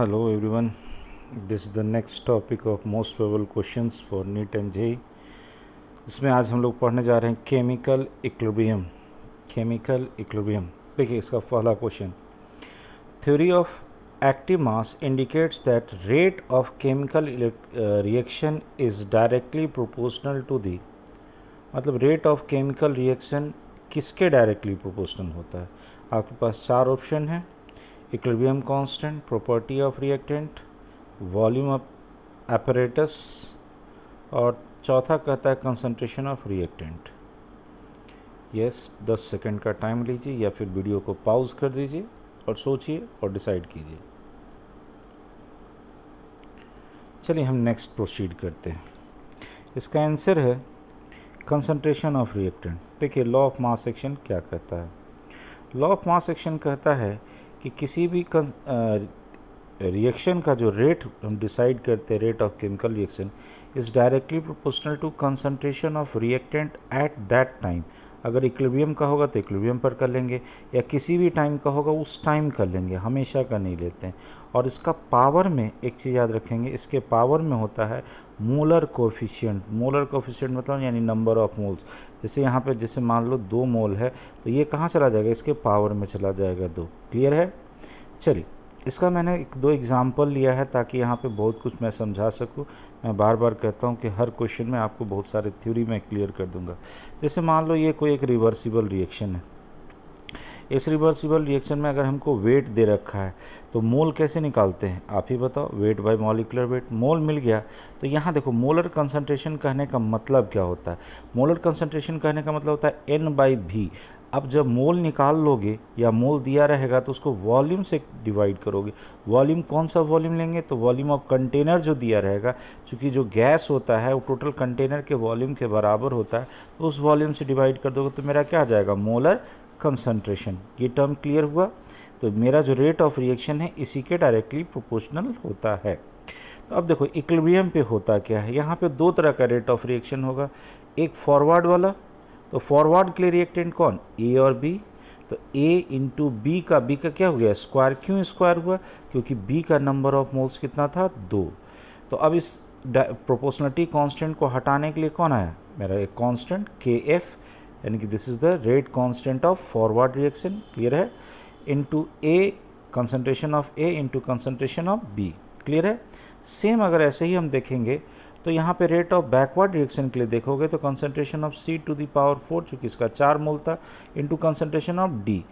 Hello everyone this is the next topic of most probable question for NEET and JEE इसमें आज हम लोग पढ़ने जा रहे हैं केमिकल इक्लोबियम केमिकल इक्लोबियम देखिए इसका पहला question theory of active mass indicates that rate of chemical reaction is directly proportional to the मतलब रेट ऑफ केमिकल रिएक्शन किसके डायरेक्टली प्रोपोर्शनल होता है आपके पास चार ऑप्शन हैं equilibrium constant property of reactant volume of apparatus और चौथा कहता है कंसनट्रेशन ऑफ रिएक्टेंट यस दस सेकेंड का टाइम लीजिए या फिर वीडियो को पाउज कर दीजिए और सोचिए और डिसाइड कीजिए चलिए हम नेक्स्ट प्रोसीड करते हैं इसका आंसर है कंसंट्रेशन ऑफ रिएक्टेंट देखिए लॉ ऑफ मास सेक्शन क्या कहता है लॉ ऑफ मास सेक्शन कहता है कि किसी भी रिएक्शन का जो रेट हम डिसाइड करते हैं rate of chemical reaction is directly proportional to concentration of reactant at that time अगर इक्लिबियम का होगा तो इक्लिबियम पर कर लेंगे या किसी भी टाइम का होगा उस टाइम कर लेंगे हमेशा का नहीं लेते हैं और इसका पावर में एक चीज़ याद रखेंगे इसके पावर में होता है मोलर कोफिशियंट मोलर कोफिशियंट मतलब यानी नंबर ऑफ मोल्स जैसे यहाँ पे जैसे मान लो दो मोल है तो ये कहाँ चला जाएगा इसके पावर में चला जाएगा दो क्लियर है चलिए इसका मैंने एक दो एग्ज़ाम्पल लिया है ताकि यहाँ पे बहुत कुछ मैं समझा सकूँ मैं बार बार कहता हूँ कि हर क्वेश्चन में आपको बहुत सारे थ्योरी मैं क्लियर कर दूँगा जैसे मान लो ये कोई एक रिवर्सिबल रिएक्शन है इस रिवर्सिबल रिएक्शन में अगर हमको वेट दे रखा है तो मोल कैसे निकालते हैं आप ही बताओ weight by molecular weight mole मिल गया तो यहाँ देखो मोलर कंसनट्रेशन कहने का मतलब क्या होता है मोलर कंसनट्रेशन कहने का मतलब होता है एन बाई भी अब जब मोल निकाल लोगे या मोल दिया रहेगा तो उसको वॉल्यूम से डिवाइड करोगे वॉल्यूम कौन सा वॉल्यूम लेंगे तो वॉल्यूम ऑफ कंटेनर जो दिया रहेगा क्योंकि जो गैस होता है वो टोटल कंटेनर के वॉल्यूम के बराबर होता है तो उस वॉल्यूम से डिवाइड कर दोगे तो मेरा क्या आ जाएगा मोलर कंसनट्रेशन ये टर्म क्लियर हुआ तो मेरा जो रेट ऑफ रिएक्शन है इसी के डायरेक्टली प्रोपोर्शनल होता है तो अब देखो इक्लिब्रियम पे होता क्या है यहाँ पे दो तरह का रेट ऑफ रिएक्शन होगा एक फॉरवर्ड वाला तो फॉरवर्ड के लिए रिएक्टेंट कौन ए और बी तो ए इंटू बी का बी का क्या हो गया स्क्वायर क्यों स्क्वायर हुआ क्योंकि बी का नंबर ऑफ मोल्स कितना था दो तो अब इस प्रोपोर्शनलिटी कांस्टेंट को हटाने के लिए कौन आया मेरा एक कांस्टेंट के एफ यानी कि this is the rate constant of forward reaction clear है to A concentration of A into concentration of B clear है सेम अगर ऐसे ही हम देखेंगे तो यहाँ पे रेट ऑफ बैकवर्ड रिएक्शन के लिए देखोगे तो concentration of C to the power four चूंकि इसका चार मोल था इंटू कंसनट्रेशन ऑफ डी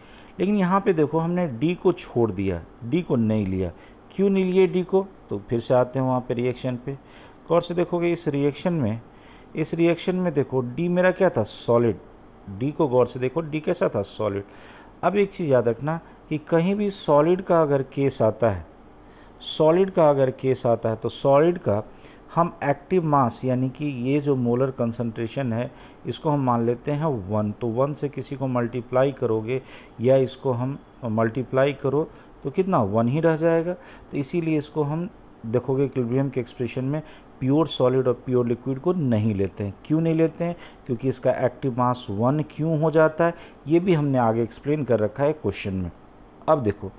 लेकिन यहाँ पे देखो हमने डी को छोड़ दिया डी को नहीं लिया क्यों नहीं लिए डी को तो फिर से आते हैं वहाँ पे रिएक्शन पे गौर से देखोगे इस रिएक्शन में इस रिएक्शन में देखो डी मेरा क्या था सॉलिड डी को गौर से देखो डी कैसा था सॉलिड अब एक चीज़ याद रखना कि कहीं भी सॉलिड का अगर केस आता है सॉलिड का अगर केस आता है तो सॉलिड का हम एक्टिव मास यानी कि ये जो मोलर कंसंट्रेशन है इसको हम मान लेते हैं वन तो वन से किसी को मल्टीप्लाई करोगे या इसको हम मल्टीप्लाई करो तो कितना वन ही रह जाएगा तो इसीलिए इसको हम देखोगे इक्विलिब्रियम के एक्सप्रेशन में प्योर सॉलिड और प्योर लिक्विड को नहीं लेते हैं क्यों नहीं लेते हैं क्योंकि इसका एक्टिव मास वन क्यों हो जाता है ये भी हमने आगे एक्सप्लेन कर रखा है क्वेश्चन में अब देखो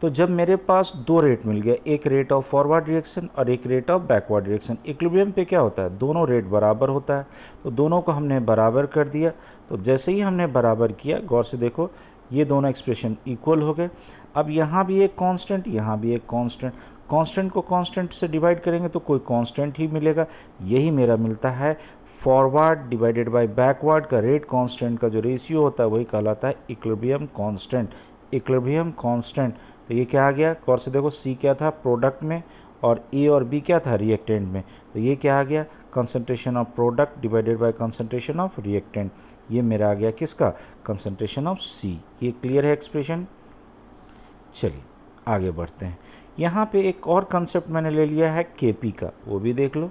तो जब मेरे पास दो रेट मिल गया एक रेट ऑफ फॉरवर्ड रिएक्शन और एक rate of backward reaction equilibrium पे क्या होता है दोनों रेट बराबर होता है तो दोनों को हमने बराबर कर दिया तो जैसे ही हमने बराबर किया गौर से देखो ये दोनों एक्सप्रेशन इक्वल हो गए अब यहाँ भी एक कांस्टेंट यहाँ भी एक कांस्टेंट कांस्टेंट को कांस्टेंट से डिवाइड करेंगे तो कोई कांस्टेंट ही मिलेगा यही मेरा मिलता है फॉरवर्ड डिवाइडेड बाय बैकवर्ड का रेट कांस्टेंट का जो रेशियो होता है वही कहलाता है इक्लेबियम कांस्टेंट इक्लेबियम कांस्टेंट तो ये क्या आ गया कौर से देखो सी क्या था प्रोडक्ट में और ए और बी क्या था रिएक्टेंट में तो ये क्या आ गया concentration of product divided by concentration of reactant ये मेरा आ गया किसका कंसनट्रेशन ऑफ सी ये क्लियर है एक्सप्रेशन चलिए आगे बढ़ते हैं यहाँ पे एक और कंसेप्ट मैंने ले लिया है के का वो भी देख लो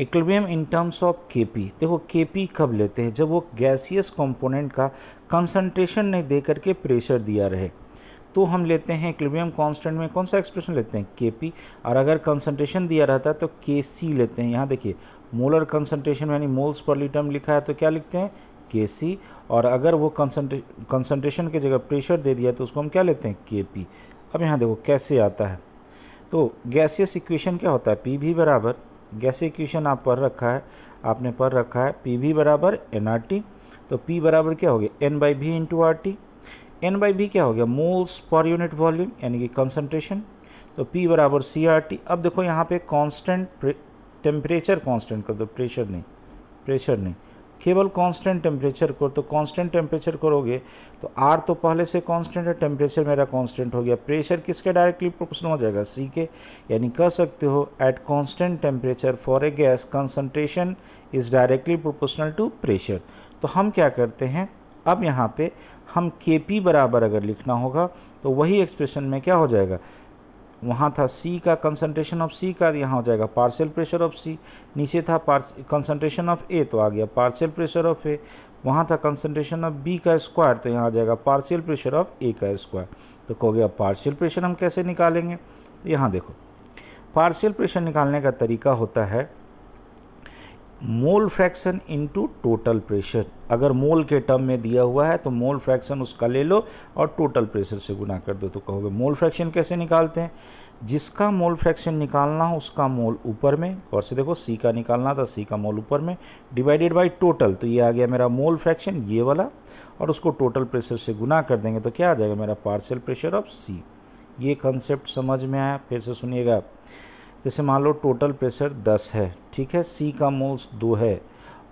इक्विलिब्रियम इन टर्म्स ऑफ के देखो के कब लेते हैं जब वो गैसियस कंपोनेंट का कंसंट्रेशन नहीं दे करके प्रेशर दिया रहे तो हम लेते हैं इक्विलिब्रियम कांस्टेंट में कौन सा एक्सप्रेशन लेते हैं के और अगर कंसंट्रेशन दिया रहता है तो के लेते हैं यहाँ देखिए मोलर कंसनट्रेशन यानी मोल्स पर लीटर लिखा है तो क्या लिखते हैं के और अगर वो कंसनट्रेशन के जगह प्रेशर दे दिया तो उसको हम क्या लेते हैं के अब यहाँ देखो कैसे आता है तो गैसियस इक्वेशन क्या होता है पी भी बराबर गैसे इक्वेशन आप पढ़ रखा है आपने पढ़ रखा है पी भी बराबर एन आर टी तो पी बराबर क्या हो गया N by V into R T N by V क्या हो गया मोल्स पर यूनिट वॉल्यूम यानी कि कंसनट्रेशन तो पी बराबर सी आर टी अब देखो यहाँ पे कांस्टेंट टेम्परेचर कांस्टेंट कर दो प्रेशर नहीं प्रेशर नहीं केवल कांस्टेंट टेम्परेचर को तो कांस्टेंट टेम्परेचर करोगे तो आर तो पहले से कांस्टेंट है टेम्परेचर मेरा कांस्टेंट हो गया प्रेशर किसके डायरेक्टली प्रोपोर्शनल हो जाएगा सी के यानी कह सकते हो at constant temperature for a gas concentration is directly proportional to pressure तो हम क्या करते हैं अब यहाँ पे हम के पी बराबर अगर लिखना होगा तो वही एक्सप्रेशन में क्या हो जाएगा वहाँ था सी का कंसनट्रेशन ऑफ सी का यहाँ हो जाएगा पार्सल प्रेशर ऑफ सी नीचे था कंसनट्रेशन ऑफ ए तो आ गया पार्सल प्रेशर ऑफ ए वहाँ था कंसनट्रेशन ऑफ बी का स्क्वायर तो यहाँ आ जाएगा पार्सियल प्रेशर ऑफ ए का स्क्वायर तो कहोगे अब पार्सियल प्रेशर हम कैसे निकालेंगे तो यहाँ देखो पार्सियल प्रेशर निकालने का तरीका होता है mole fraction into total pressure अगर मोल के टर्म में दिया हुआ है तो मोल फ्रैक्शन उसका ले लो और टोटल प्रेशर से गुना कर दो तो कहोगे मोल फ्रैक्शन कैसे निकालते हैं जिसका मोल फ्रैक्शन निकालना हो उसका मोल ऊपर में और से देखो सी का निकालना था सी का मोल ऊपर में डिवाइडेड बाई टोटल तो ये आ गया मेरा मोल फ्रैक्शन ये वाला और उसको टोटल प्रेशर से गुना कर देंगे तो क्या आ जाएगा मेरा पार्सल प्रेशर ऑफ सी ये कंसेप्ट समझ में आया फिर से सुनिएगा जैसे मान लो टोटल प्रेशर 10 है ठीक है सी का मोल्स दो है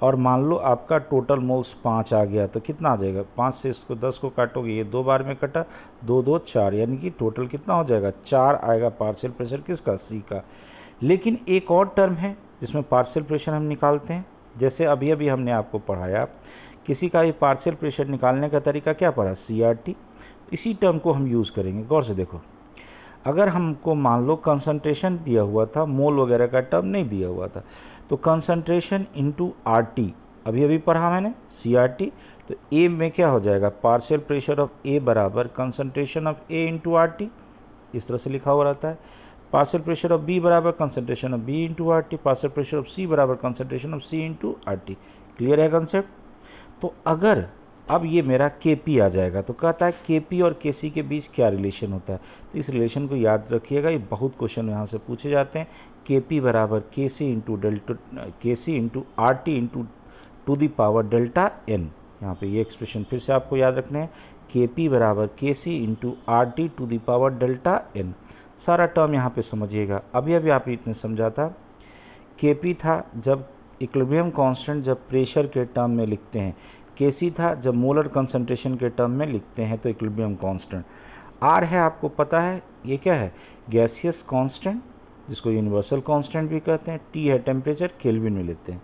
और मान लो आपका टोटल मोल्स पाँच आ गया तो कितना आ जाएगा पाँच से इसको दस को काटोगे ये दो बार में कटा दो दो चार यानी कि टोटल कितना हो जाएगा चार आएगा पार्सल प्रेशर किसका सी का लेकिन एक और टर्म है जिसमें पार्सल प्रेशर हम निकालते हैं जैसे अभी अभी हमने आपको पढ़ाया किसी का भी पार्सल प्रेशर निकालने का तरीका क्या पढ़ा सी इसी टर्म को हम यूज़ करेंगे गौर से देखो अगर हमको मान लो कंसंट्रेशन दिया हुआ था मोल वगैरह का टर्म नहीं दिया हुआ था तो कंसंट्रेशन इंटू आर टी अभी अभी पढ़ा मैंने सी आर टी तो ए में क्या हो जाएगा पार्शियल प्रेशर ऑफ ए बराबर concentration of A into R T इस तरह से लिखा हुआ रहता है पार्सल प्रेशर ऑफ बी बराबर concentration of B into R T partial pressure of C बराबर concentration of C into R T clear है कंसेप्ट तो अगर अब ये मेरा के पी आ जाएगा तो कहता है के पी और के सी के बीच क्या रिलेशन होता है तो इस रिलेशन को याद रखिएगा ये बहुत क्वेश्चन यहाँ से पूछे जाते हैं के पी बराबर K C into delta K C into R T into to the power delta N यहाँ पे ये एक्सप्रेशन फिर से आपको याद रखना है के पी बराबर K C into R T to the power delta N सारा टर्म यहाँ पे समझिएगा अभी अभी आप इतने समझा था के पी था जब इक्लिबियम कांस्टेंट जब प्रेशर के टर्म में लिखते हैं केसी था जब मोलर कंसनट्रेशन के टर्म में लिखते हैं तो इक्विलिब्रियम कांस्टेंट आर है आपको पता है ये क्या है गैसियस कांस्टेंट जिसको यूनिवर्सल कांस्टेंट भी कहते हैं टी है टेम्परेचर केल्विन में लेते हैं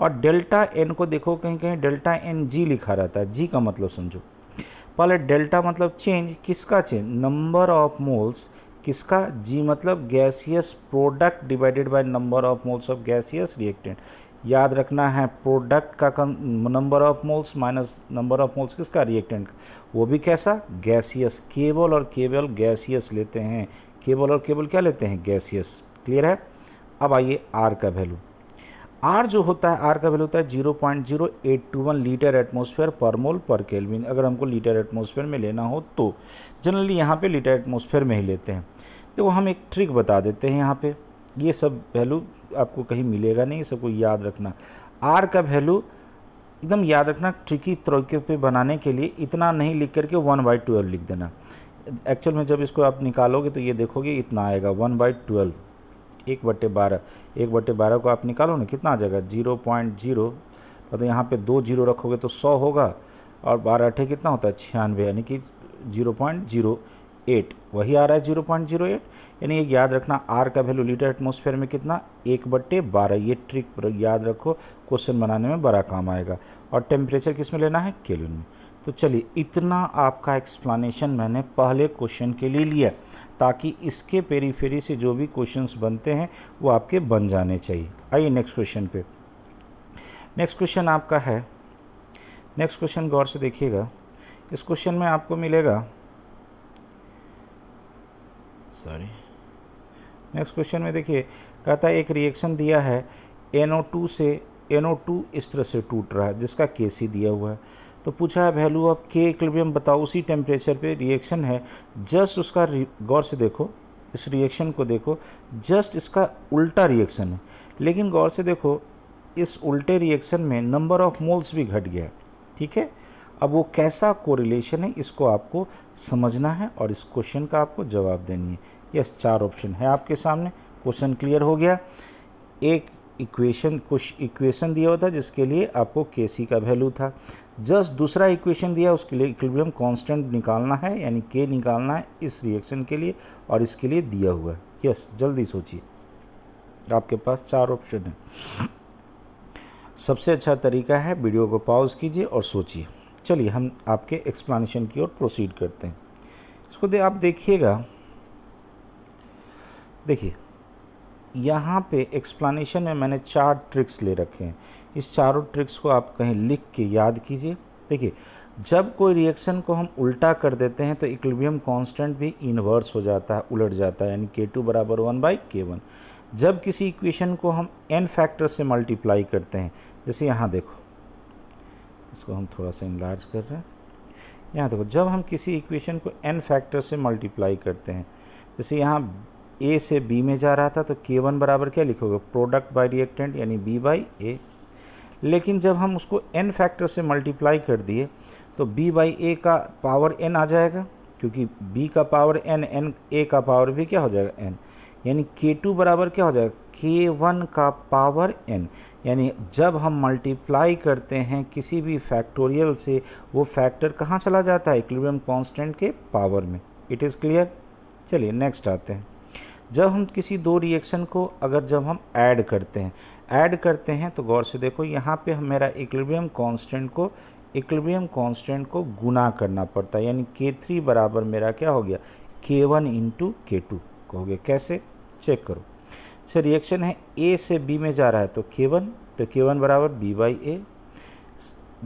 और डेल्टा एन को देखो कहीं कहीं डेल्टा एन जी लिखा रहता है जी का मतलब समझो पहले डेल्टा मतलब चेंज किसका चेंज नंबर ऑफ मोल्स किसका जी मतलब gaseous product divided by number of moles of gaseous reactant याद रखना है प्रोडक्ट का number of moles minus number of moles किसका रिएक्टेंट का वो भी कैसा गैसियस केबल और केबल गैसियस लेते हैं केबल और केबल क्या लेते हैं गैसियस क्लियर है अब आइए आर का वैल्यू आर जो होता है आर का वैल्यू होता है zero point zero eight two one litre atmosphere per mole पर केलविन अगर हमको लीटर एटमोसफेयर में लेना हो तो जनरली यहाँ पे लीटर एटमोसफेयर में ही लेते हैं तो हम एक ट्रिक बता देते हैं यहाँ पे ये सब वैल्यू आपको कहीं मिलेगा नहीं सबको याद रखना आर का वैल्यू एकदम याद रखना ट्रिकी तरीके पे बनाने के लिए इतना नहीं लिख करके वन बाई ट्वेल्व लिख देना एक्चुअल में जब इसको आप निकालोगे तो ये देखोगे इतना आएगा वन बाई ट्वेल्व एक बट्टे बारह एक बट्टे बारह को आप निकालो ना कितना आ जाएगा जीरो पॉइंट जीरो मतलब यहाँ पे दो जीरो रखोगे तो सौ होगा और बारह अठे कितना होता है छियानवे यानी कि जीरो पॉइंट जीरो एट वही आ रहा है जीरो पॉइंट जीरो एट यानी एक याद रखना आर का वैल्यू लीटर एटमोसफेयर में कितना एक बट्टे बारह ये ट्रिक याद रखो क्वेश्चन बनाने में बड़ा काम आएगा और टेम्परेचर किस में लेना है केलिन में तो चलिए इतना आपका एक्सप्लानेशन मैंने पहले क्वेश्चन के लिए लिया ताकि इसके पेरीफेरी से जो भी क्वेश्चंस बनते हैं वो आपके बन जाने चाहिए आइए नेक्स्ट क्वेश्चन पे नेक्स्ट क्वेश्चन आपका है नेक्स्ट क्वेश्चन गौर से देखिएगा इस क्वेश्चन में आपको मिलेगा सॉरी नेक्स्ट क्वेश्चन में देखिए कहता है एक रिएक्शन दिया है NO2 से NO2 इस तरह से टूट रहा है जिसका के सी दिया हुआ है तो पूछा है वैल्यू ऑफ के इक्विलिब्रियम बताओ उसी टेम्परेचर पे रिएक्शन है जस्ट उसका गौर से देखो इस रिएक्शन को देखो जस्ट इसका उल्टा रिएक्शन है लेकिन गौर से देखो इस उल्टे रिएक्शन में नंबर ऑफ मोल्स भी घट गया ठीक है अब वो कैसा कोरिलेशन है इसको आपको समझना है और इस क्वेश्चन का आपको जवाब देनी है यस चार ऑप्शन है आपके सामने क्वेश्चन क्लियर हो गया एक इक्वेशन कुछ इक्वेशन दिया होता जिसके लिए आपको के सी का वैल्यू था जस्ट दूसरा इक्वेशन दिया उसके लिए इक्विलिब्रियम कांस्टेंट निकालना है यानी के निकालना है इस रिएक्शन के लिए और इसके लिए दिया हुआ है यस जल्दी सोचिए आपके पास चार ऑप्शन है सबसे अच्छा तरीका है वीडियो को पॉज कीजिए और सोचिए चलिए हम आपके एक्सप्लानशन की ओर प्रोसीड करते हैं इसको दे आप देखिएगा देखिए यहाँ पे एक्सप्लानेशन में मैंने चार ट्रिक्स ले रखे हैं इस चारों ट्रिक्स को आप कहीं लिख के याद कीजिए देखिए जब कोई रिएक्शन को हम उल्टा कर देते हैं तो इक्लिबियम कांस्टेंट भी इन्वर्स हो जाता है उलट जाता है यानी के टू बराबर वन बाई के वन जब किसी इक्वेशन को हम एन फैक्टर से मल्टीप्लाई करते हैं जैसे यहाँ देखो इसको हम थोड़ा सा इनलार्ज कर रहे हैं यहाँ देखो जब हम किसी इक्वेशन को एन फैक्टर से मल्टीप्लाई करते हैं जैसे यहाँ ए से बी में जा रहा था तो के वन बराबर क्या लिखोगे प्रोडक्ट बाय रिएक्टेंट यानी बी बाई ए लेकिन जब हम उसको एन फैक्टर से मल्टीप्लाई कर दिए तो बी बाई ए का पावर एन आ जाएगा क्योंकि बी का पावर एन एन ए का पावर भी क्या हो जाएगा एन यानी के टू बराबर क्या हो जाएगा के वन का पावर एन यानी जब हम मल्टीप्लाई करते हैं किसी भी फैक्टोरियल से वो फैक्टर कहाँ चला जाता है इक्विलिब्रियम कांस्टेंट के पावर में इट इज़ क्लियर चलिए नेक्स्ट आते हैं जब हम किसी दो रिएक्शन को अगर जब हम ऐड करते हैं ऐड करते हैं तो गौर से देखो यहाँ पे हम मेरा इक्विलिब्रियम कांस्टेंट को इक्विलिब्रियम कांस्टेंट को गुना करना पड़ता है यानी के थ्री बराबर मेरा क्या हो गया K one into K to कहोगे कैसे चेक करो से रिएक्शन है ए से बी में जा रहा है तो के वन तो के वन बराबर बी बाई ए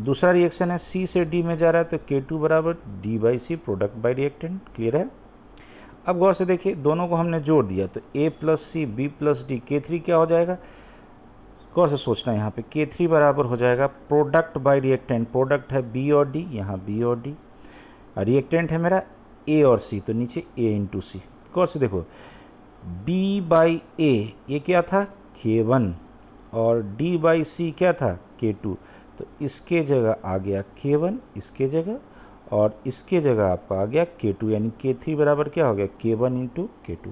दूसरा रिएक्शन है सी से डी में जा रहा है तो के टू बराबर D by C product by reactant clear है अब गौर से देखिए दोनों को हमने जोड़ दिया तो A plus C B plus D K three क्या हो जाएगा गौर से सोचना है यहाँ पे के थ्री बराबर हो जाएगा प्रोडक्ट बाई रिएक्टेंट प्रोडक्ट है बी और डी यहाँ बी और डी रिएक्टेंट है मेरा ए और सी तो नीचे ए इंटू सी गौर से देखो b बाई ए ये क्या था के वन और d बाई सी क्या था के टू तो इसके जगह आ गया के वन इसके जगह और इसके जगह आपका आ गया के टू यानी के थ्री बराबर क्या हो गया K one into K two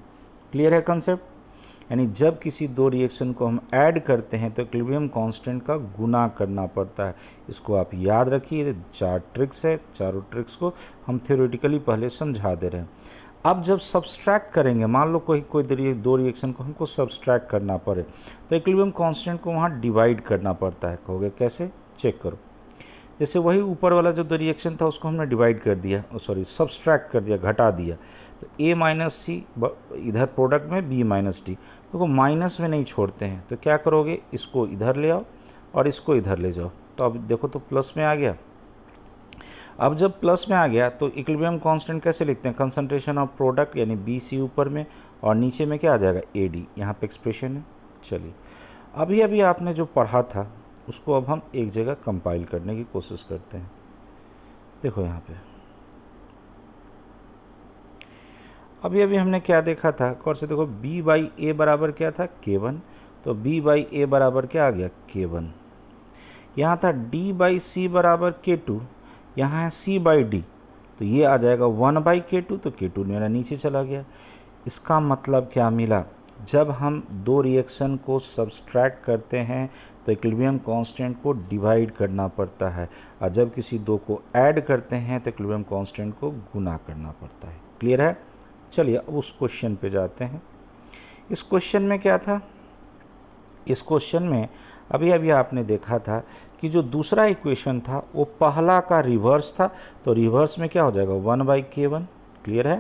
clear है कॉन्सेप्ट यानी जब किसी दो रिएक्शन को हम ऐड करते हैं तो क्लिबियम कांस्टेंट का गुना करना पड़ता है इसको आप याद रखिए चार ट्रिक्स है चारों ट्रिक्स को हम थ्योरेटिकली पहले समझा दे रहे हैं अब जब सब्सट्रैक्ट करेंगे मान लो कोई कोई दो रिएक्शन को हमको सब्सट्रैक्ट करना पड़े तो इक्विलिब्रियम कांस्टेंट को वहाँ डिवाइड करना पड़ता है कहोगे कैसे चेक करो जैसे वही ऊपर वाला जो दो रिएक्शन था उसको हमने डिवाइड कर दिया सॉरी सब्सट्रैक्ट कर दिया घटा दिया तो ए माइनस सी इधर प्रोडक्ट में बी माइनस डी तो वो माइनस में नहीं छोड़ते हैं तो क्या करोगे इसको इधर ले आओ और इसको इधर ले जाओ तो अब देखो तो प्लस में आ गया अब जब प्लस में आ गया तो इक्विलिब्रियम कांस्टेंट कैसे लिखते हैं कंसंट्रेशन ऑफ प्रोडक्ट यानी बी सी ऊपर में और नीचे में क्या आ जाएगा ए डी यहाँ पर एक्सप्रेशन है चलिए अभी अभी आपने जो पढ़ा था उसको अब हम एक जगह कंपाइल करने की कोशिश करते हैं देखो यहाँ पे अभी अभी हमने क्या देखा था कौन से देखो बी बाई ए बराबर क्या था के वन तो बी बाई ए बराबर क्या आ गया के वन यहाँ था डी बाई सी बराबर के टू यहाँ है सी बाई डी तो ये आ जाएगा वन बाई के टू तो के टू मेरा नीचे चला गया इसका मतलब क्या मिला जब हम दो रिएक्शन को सब्सट्रैक्ट करते हैं तो इक्विलिब्रियम कांस्टेंट को डिवाइड करना पड़ता है और जब किसी दो को ऐड करते हैं तो इक्विलिब्रियम कांस्टेंट को गुना करना पड़ता है क्लियर है चलिए अब उस क्वेश्चन पे जाते हैं इस क्वेश्चन में क्या था इस क्वेश्चन में अभी अभी आपने देखा था कि जो दूसरा इक्वेशन था वो पहला का रिवर्स था तो रिवर्स में क्या हो जाएगा one by K one clear है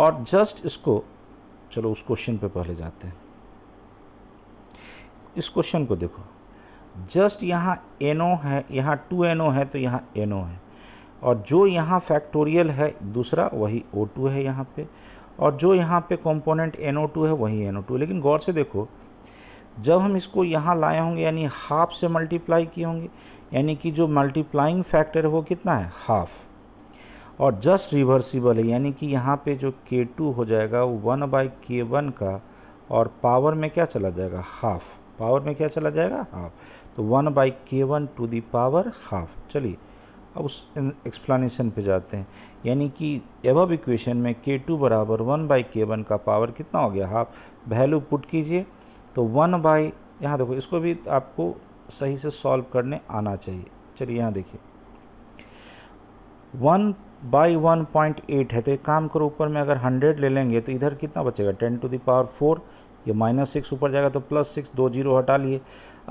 और जस्ट इसको चलो उस क्वेश्चन पे पहले जाते हैं इस क्वेश्चन को देखो जस्ट यहाँ एनो है यहाँ टू एनो है तो यहाँ एनो है और जो यहाँ फैक्टोरियल है दूसरा वही ओ टू है यहाँ पे और जो यहाँ पे कंपोनेंट एनो टू है वही एनो टू लेकिन गौर से देखो जब हम इसको यहाँ लाए होंगे यानी हाफ से मल्टीप्लाई किए होंगे यानी कि जो मल्टीप्लाइंग फैक्टर है वो कितना है हाफ और जस्ट रिवर्सिबल है यानी कि यहाँ पे जो के टू हो जाएगा वो वन बाई के वन का और पावर में क्या चला जाएगा हाफ पावर में क्या चला जाएगा हाफ तो one by K one to the power half चलिए अब उस एक्सप्लानेशन पे जाते हैं यानी कि एवब इक्वेशन में के टू बराबर वन बाई के वन का पावर कितना हो गया हाफ वैल्यू पुट कीजिए तो वन बाई यहाँ देखो इसको भी आपको सही से सॉल्व करने आना चाहिए चलिए यहाँ देखिए one by one point eight है तो एक काम करो ऊपर में अगर हंड्रेड ले लेंगे तो इधर कितना बचेगा टेन टू दावर फोर ये माइनस सिक्स ऊपर जाएगा तो प्लस सिक्स दो जीरो हटा लिए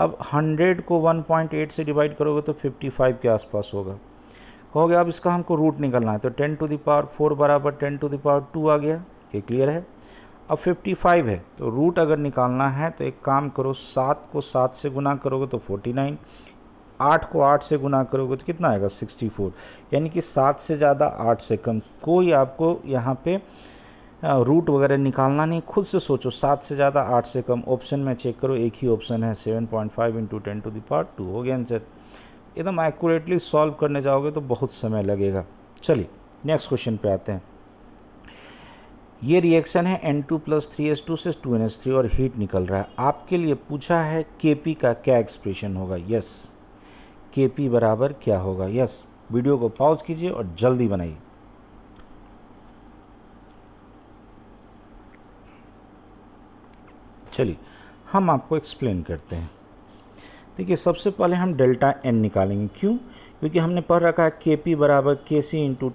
अब हंड्रेड को वन पॉइंट एट से डिवाइड करोगे तो फिफ्टी फाइव के आसपास होगा कहोगे अब इसका हमको रूट निकलना है तो टेन टू दावर फोर बराबर टेन टू दावर टू आ गया ये क्लियर है अब 55 है तो रूट अगर निकालना है तो एक काम करो सात को सात से गुना करोगे तो 49 आठ को आठ से गुना करोगे तो कितना आएगा 64 यानी कि सात से ज़्यादा आठ से कम कोई आपको यहाँ पे रूट वगैरह निकालना नहीं खुद से सोचो सात से ज़्यादा आठ से कम ऑप्शन में चेक करो एक ही ऑप्शन है seven point five into ten to the power two हो गया आंसर एकदम एक्यूरेटली सॉल्व करने जाओगे तो बहुत समय लगेगा चलिए नेक्स्ट क्वेश्चन पे आते हैं ये रिएक्शन है N two plus three S two से टू एन एस थ्री और हीट निकल रहा है आपके लिए पूछा है के पी का क्या एक्सप्रेशन होगा यस के पी बराबर क्या होगा यस वीडियो को पॉज कीजिए और जल्दी बनाइए चलिए हम आपको एक्सप्लेन करते हैं देखिए सबसे पहले हम डेल्टा एन निकालेंगे क्यों क्योंकि हमने पढ़ रखा है के पी बराबर K C into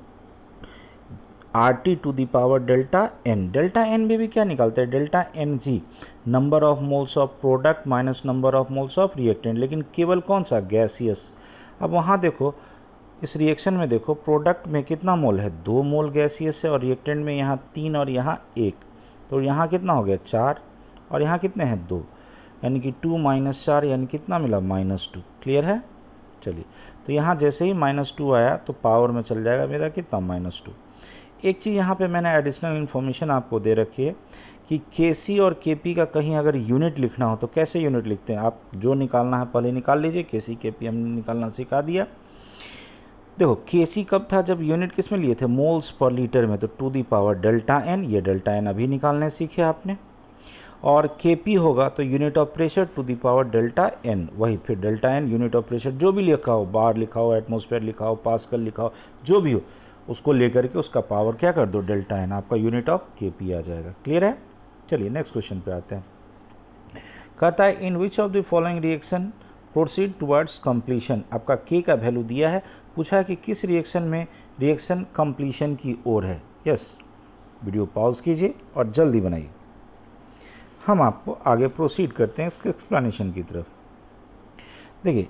R T to the power delta N delta N में भी क्या निकालते हैं delta N G number of moles of product minus number of moles of reactant लेकिन केवल कौन सा गैसियस अब वहाँ देखो इस रिएक्शन में देखो प्रोडक्ट में कितना मोल है दो मोल गैसियस है और रिएक्टेंट में यहाँ तीन और यहाँ एक तो यहाँ कितना हो गया चार और यहाँ कितने हैं दो यानी कि टू माइनस चार यानी कितना मिला माइनस टू क्लियर है चलिए तो यहाँ जैसे ही माइनस टू आया तो पावर में चल जाएगा मेरा कितना माइनस टू एक चीज़ यहाँ पे मैंने एडिशनल इन्फॉर्मेशन आपको दे रखी है कि के सी और के पी का कहीं अगर यूनिट लिखना हो तो कैसे यूनिट लिखते हैं आप जो निकालना है पहले निकाल लीजिए के सी के पी हमने निकालना सिखा दिया देखो के सी कब था जब यूनिट किस में लिए थे मोल्स पर लीटर में तो to the power delta N ये डेल्टा एन अभी निकालने सीखे आपने और के पी होगा तो unit of pressure to the power delta N वही फिर delta N unit of pressure जो भी लिखा हो बार लिखा हो एटमोसफेयर लिखा हो पास्कल लिखा हो जो भी हो उसको लेकर के उसका पावर क्या कर दो डेल्टा एन आपका यूनिट ऑफ के पी आ जाएगा क्लियर है चलिए नेक्स्ट क्वेश्चन पे आते हैं कहता है in which of the following reaction proceed towards completion आपका के का वैल्यू दिया है पूछा है कि किस रिएक्शन में रिएक्शन कंप्लीशन की ओर है यस वीडियो पॉज कीजिए और जल्दी बनाइए हम आपको आगे प्रोसीड करते हैं इसके एक्सप्लेनेशन की तरफ देखिए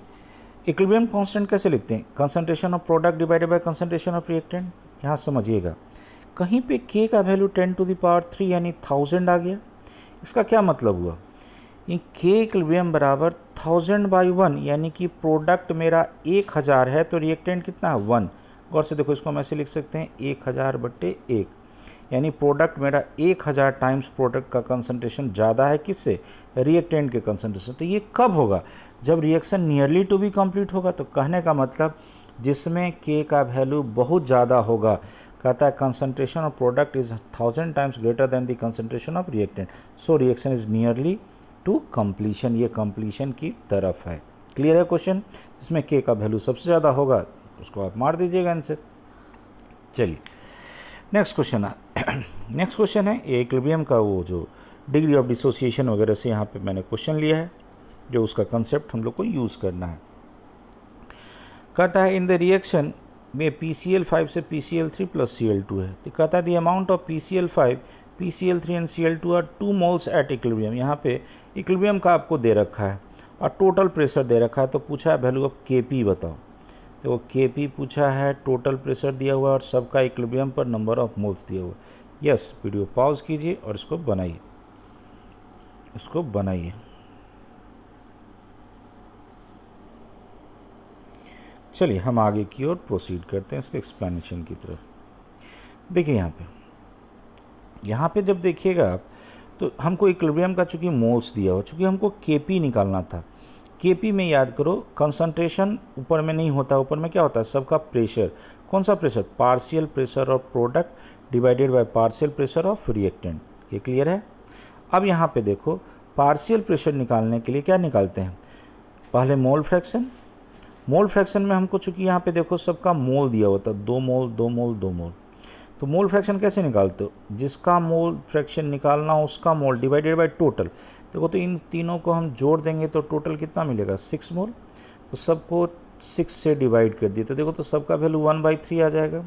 इक्विलिब्रियम कांस्टेंट कैसे लिखते हैं concentration of product divided by concentration of reactant यहाँ समझिएगा कहीं पे के का value ten to the power three यानी थाउजेंड आ गया इसका क्या मतलब हुआ ये के इक्विलिब्रियम बराबर थाउजेंड बाई वन यानी कि प्रोडक्ट मेरा एक हज़ार है तो रिएक्टेंट कितना है वन गौर से देखो इसको हम ऐसे लिख सकते हैं एक हज़ार बट्टे एक यानी प्रोडक्ट मेरा एक हज़ार टाइम्स प्रोडक्ट का कंसनट्रेशन ज़्यादा है किससे रिएक्टेंट के कंसनट्रेशन तो ये कब होगा जब reaction nearly to be complete होगा तो कहने का मतलब जिसमें के का वैल्यू बहुत ज़्यादा होगा कहता है concentration of product is thousand times greater than the concentration of reactant so reaction is nearly to completion ये कंप्लीशन की तरफ है क्लियर है क्वेश्चन इसमें के का वैल्यू सबसे ज़्यादा होगा उसको आप मार दीजिएगा इनसे चलिए नेक्स्ट क्वेश्चन नेक्स्ट क्वेश्चन है ये का वो जो डिग्री ऑफ डिसोसिएशन वगैरह से यहाँ पे मैंने क्वेश्चन लिया है जो उसका कंसेप्ट हम लोग को यूज़ करना है कहता है इन द रिएक्शन में पी सी एल फाइव से P C L three plus C L two है तो कहता है the amount of P C L five P C L three and C L two are two moles at equilibrium यहाँ पे equilibrium का आपको दे रखा है और टोटल प्रेशर दे रखा है तो पूछा है वैल्यू ऑफ के पी बताओ तो वो के पी पूछा है टोटल प्रेशर दिया हुआ है और सबका इक्लिबियम पर नंबर ऑफ मोल्स दिया हुआ है यस वीडियो पॉज कीजिए और इसको बनाइए इसको बनाइए चलिए हम आगे की ओर प्रोसीड करते हैं इसके एक्सप्लेनेशन की तरफ देखिए यहाँ पे यहाँ पे जब देखिएगा आप तो हमको इक्लेबियम का चूंकि मोल्स दिया हुआ चूँकि हमको के निकालना था के में याद करो कंसंट्रेशन ऊपर में नहीं होता ऊपर में क्या होता है सबका प्रेशर कौन सा pressure partial pressure of product divided by partial pressure of reactant ये क्लियर है अब यहाँ पे देखो पार्शियल प्रेशर निकालने के लिए क्या निकालते हैं पहले मोल फ्रैक्शन मोल फ्रैक्शन में हमको चूंकि यहाँ पे देखो सबका मोल दिया होता है दो मोल दो मोल दो मोल तो मोल फ्रैक्शन कैसे निकालते हो जिसका मोल फ्रैक्शन निकालना हो उसका मोल डिवाइडेड बाई टोटल देखो तो इन तीनों को हम जोड़ देंगे तो टोटल कितना मिलेगा सिक्स मोल तो सबको सिक्स से डिवाइड कर दिए तो देखो तो सबका वैल्यू वन बाई थ्री आ जाएगा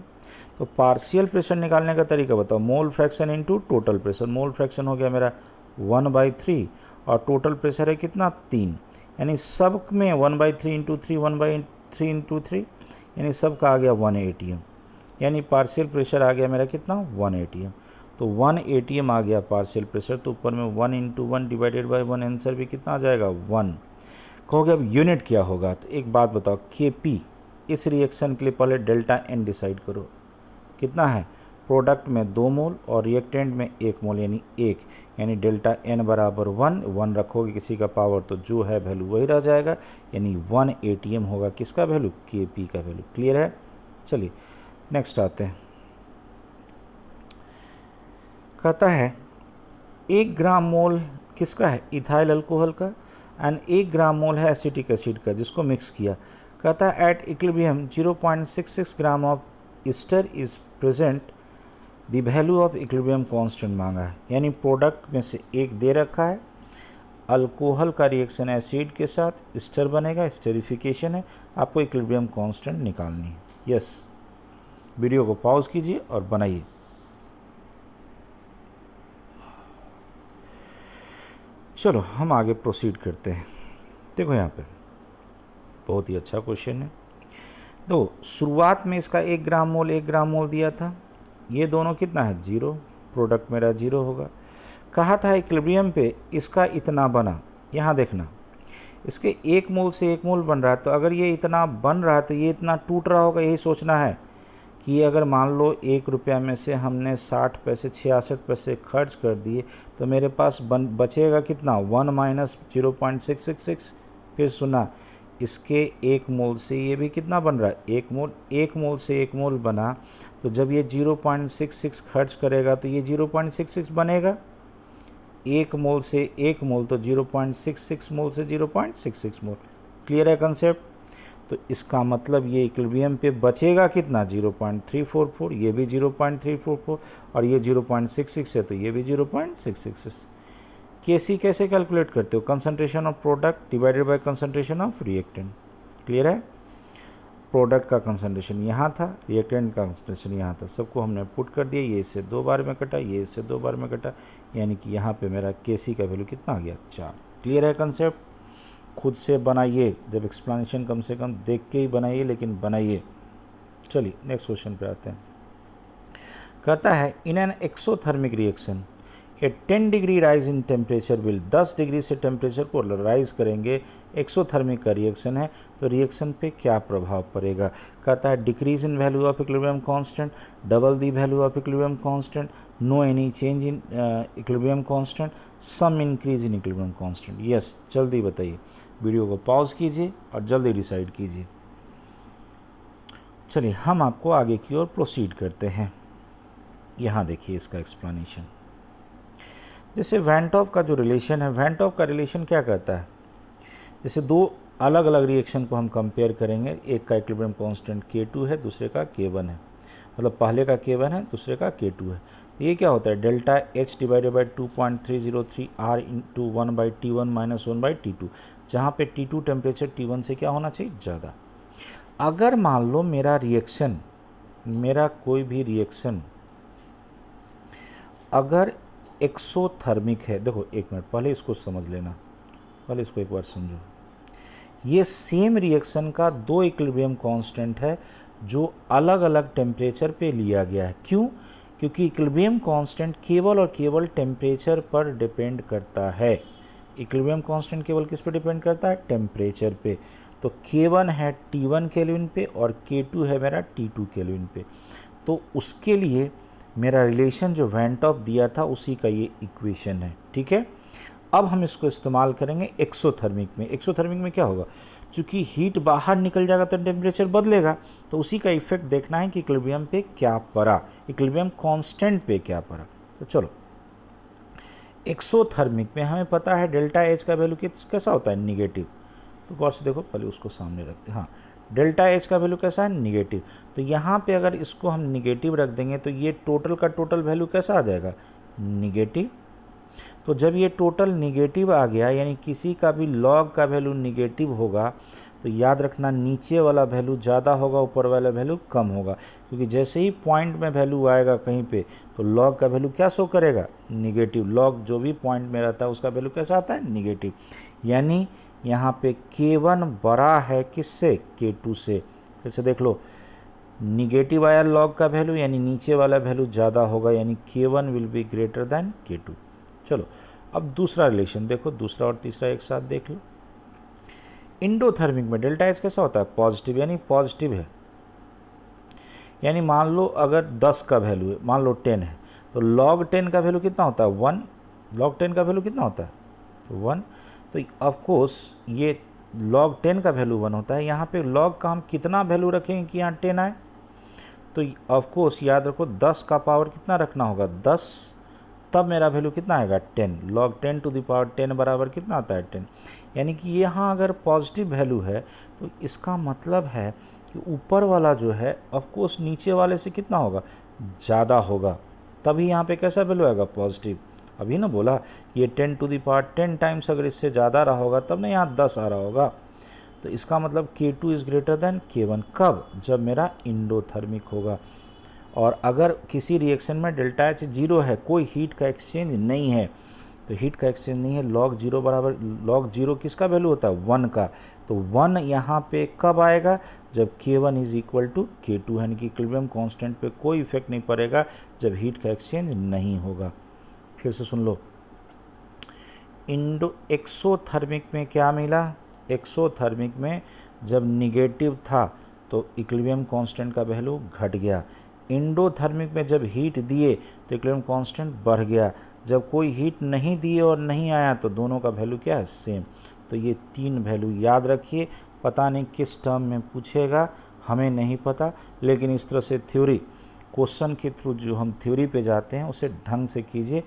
तो पार्शियल प्रेशर निकालने का तरीका बताओ mole fraction into total pressure mole fraction हो गया मेरा वन बाई थ्री और टोटल प्रेशर है कितना तीन यानी सब में one by three into three one by three into three यानी सब का आ गया वन ए टी एम यानी पार्शियल प्रेशर आ गया मेरा कितना वन ए टी एम तो वन ए टी एम आ गया पार्शियल प्रेशर तो ऊपर में one into one divided by one answer भी कितना आ जाएगा वन कहोगे अब यूनिट क्या होगा तो एक बात बताओ के पी इस रिएक्शन के लिए पहले डेल्टा एन डिसाइड करो कितना है प्रोडक्ट में दो मोल और रिएक्टेंट में एक मोल यानी एक यानी डेल्टा एन बराबर वन वन रखोगे किसी का पावर तो जो है वैल्यू वही रह जाएगा यानी वन ए होगा किसका वैल्यू के पी का वैल्यू क्लियर है चलिए नेक्स्ट आते हैं कहता है एक ग्राम मोल किसका है इथाइल अल्कोहल का एंड एक ग्राम मोल है एसिटिक एसिड का जिसको मिक्स किया कहता है at equilibrium six gram of ester is present the value of equilibrium constant मांगा है यानी प्रोडक्ट में से एक दे रखा है अल्कोहल का रिएक्शन एसिड के साथ स्टर बनेगा स्टेरिफिकेशन है आपको इक्विलिब्रियम कांस्टेंट निकालनी है यस वीडियो को पॉज कीजिए और बनाइए चलो हम आगे प्रोसीड करते हैं देखो यहाँ पे बहुत ही अच्छा क्वेश्चन है तो शुरुआत में इसका एक ग्राम मोल एक ग्राम मोल दिया था ये दोनों कितना है जीरो प्रोडक्ट मेरा जीरो होगा कहा था इक्लिब्रियम पे इसका इतना बना यहाँ देखना इसके एक मोल से एक मोल बन रहा है तो अगर ये इतना बन रहा है तो ये इतना टूट रहा होगा यही सोचना है कि अगर मान लो एक रुपया में से हमने साठ पैसे छियासठ पैसे खर्च कर दिए तो मेरे पास बन बचेगा कितना one minus zero point six six six फिर सुना इसके एक मोल से ये भी कितना बन रहा है एक मोल एक मोल से एक मोल बना तो जब ये जीरो पॉइंट सिक्स सिक्स खर्च करेगा तो ये जीरो पॉइंट सिक्स सिक्स बनेगा एक मोल से एक मोल तो zero point six six mole से zero point six six mole clear है कंसेप्ट तो इसका मतलब ये इक्लिबियम पे बचेगा कितना zero point three four four ये भी zero point three four four और ये जीरो पॉइंट सिक्स सिक्स है तो ये भी जीरो पॉइंट सिक्स सिक्स के सी कैसे कैलकुलेट करते हो concentration of product divided by concentration of reactant clear है प्रोडक्ट का कंसनट्रेशन यहाँ था रिएक्टेंट का कंसनट्रेशन यहाँ था सबको हमने पुट कर दिया ये इससे दो बार में कटा ये इससे दो बार में कटा यानी कि यहाँ पे मेरा के सी का वैल्यू कितना आ गया चार क्लियर है कंसेप्ट खुद से बनाइए जब एक्सप्लानशन कम से कम देख के ही बनाइए लेकिन बनाइए चलिए नेक्स्ट क्वेश्चन पे आते हैं कहता है in an exothermic reaction a 10 degree rise in temperature will 10 degree से टेम्परेचर को राइज करेंगे एक्सोथर्मिक का रिएक्शन है तो रिएक्शन पे क्या प्रभाव पड़ेगा कहता है decrease in value of equilibrium constant double the value of equilibrium constant no any change in equilibrium constant some increase in equilibrium constant yes जल्दी बताइए वीडियो को पॉज कीजिए और जल्दी डिसाइड कीजिए चलिए हम आपको आगे की ओर प्रोसीड करते हैं यहाँ देखिए इसका एक्सप्लानीशन जैसे वैनटॉप का जो रिलेशन है वैनटॉप का रिलेशन क्या कहता है जैसे दो अलग अलग रिएक्शन को हम कंपेयर करेंगे एक का इक्विलिब्रियम कांस्टेंट K2 है दूसरे का K1 है मतलब पहले का K1 है दूसरे का K2 है तो ये क्या होता है delta H divided by two point three zero three R into one by T one minus one by T two जहाँ पर T two temperature T one से क्या होना चाहिए ज़्यादा अगर मान लो मेरा रिएक्शन मेरा कोई भी रिएक्शन अगर एक्सोथर्मिक है देखो एक मिनट पहले इसको समझ लेना पहले इसको एक बार समझो ये सेम रिएक्शन का दो इक्विलिब्रियम कांस्टेंट है जो अलग अलग टेम्परेचर पे लिया गया है क्यों क्योंकि इक्विलिब्रियम कांस्टेंट केवल और केवल टेम्परेचर पर डिपेंड करता है इक्विलिब्रियम कांस्टेंट केवल किस पे डिपेंड करता है टेम्परेचर पे तो K1 है T1 वन पे और K2 है मेरा T2 टू पे तो उसके लिए मेरा रिलेशन जो वेंट ऑफ दिया था उसी का ये इक्वेशन है ठीक है अब हम इसको इस्तेमाल करेंगे एक्सोथर्मिक में एक्सोथर्मिक में क्या होगा चूंकि हीट बाहर निकल जाएगा तो टेम्परेचर बदलेगा तो उसी का इफेक्ट देखना है कि इक्लिबियम पे क्या पड़ा इक्लिबियम कांस्टेंट पे क्या पड़ा तो चलो एक्सोथर्मिक में हमें पता है डेल्टा एच का वैल्यू कैसा होता है निगेटिव तो गौर से देखो पहले उसको सामने रखते हैं हाँ डेल्टा एच का वैल्यू कैसा है निगेटिव तो यहाँ पे अगर इसको हम निगेटिव रख देंगे तो ये टोटल का टोटल वैल्यू कैसा आ जाएगा निगेटिव तो जब ये टोटल निगेटिव आ गया यानी किसी का भी लॉग का वैल्यू निगेटिव होगा तो याद रखना नीचे वाला वैल्यू ज़्यादा होगा ऊपर वाला वैल्यू कम होगा क्योंकि जैसे ही पॉइंट में वैल्यू आएगा कहीं पे तो लॉग का वैल्यू क्या शो करेगा निगेटिव लॉग जो भी पॉइंट में रहता है उसका वैल्यू कैसा आता है निगेटिव यानी यहाँ पे के वन बड़ा है किससे के टू से फिर से देख लो निगेटिव आया लॉग का वैल्यू यानी नीचे वाला वैल्यू ज़्यादा होगा यानी K one will be greater than K two चलो अब दूसरा रिलेशन देखो दूसरा और तीसरा एक साथ देख लो इंडोथर्मिक में डेल्टा एच कैसा होता है पॉजिटिव यानी पॉजिटिव है यानी मान लो अगर 10 का वैल्यू है मान लो 10 है तो लॉग 10 का वैल्यू कितना होता है वन लॉग 10 का वैल्यू कितना होता है वन तो ऑफकोर्स ये लॉग टेन का वैल्यू वन होता है यहाँ पे लॉग का हम कितना वैल्यू रखेंगे कि यहाँ टेन आए तो ऑफकोर्स याद रखो दस का पावर कितना रखना होगा दस तब मेरा वैल्यू कितना आएगा ten log ten to the power ten बराबर कितना आता है टेन यानी कि यहाँ अगर पॉजिटिव वैल्यू है तो इसका मतलब है कि ऊपर वाला जो है ऑफकोर्स नीचे वाले से कितना होगा ज़्यादा होगा तभी यहाँ पे कैसा वैल्यू आएगा पॉजिटिव अभी ना बोला ये ten to the power ten times अगर इससे ज़्यादा रहा होगा तब ना यहाँ दस आ रहा होगा तो इसका मतलब K two is greater than K one कब जब मेरा इंडोथर्मिक होगा और अगर किसी रिएक्शन में डेल्टा एच जीरो है कोई हीट का एक्सचेंज नहीं है तो हीट का एक्सचेंज नहीं है लॉग जीरो बराबर लॉग जीरो किसका वैल्यू होता है वन का तो वन यहाँ पे कब आएगा जब K one is equal to K two यानी कि इक्विलिब्रियम कॉन्स्टेंट पे कोई इफेक्ट नहीं पड़ेगा जब हीट का एक्सचेंज नहीं होगा फिर से सुन लो इंडो एक्सोथर्मिक में क्या मिला एक्सोथर्मिक में जब निगेटिव था तो इक्लिबियम कांस्टेंट का वैल्यू घट गया इंडोथर्मिक में जब हीट दिए तो इक्लिबियम कांस्टेंट बढ़ गया जब कोई हीट नहीं दिए और नहीं आया तो दोनों का वैल्यू क्या है सेम तो ये तीन वैल्यू याद रखिए पता नहीं किस टर्म में पूछेगा हमें नहीं पता लेकिन इस तरह से थ्योरी क्वेश्चन के थ्रू जो हम थ्योरी पे जाते हैं उसे ढंग से कीजिए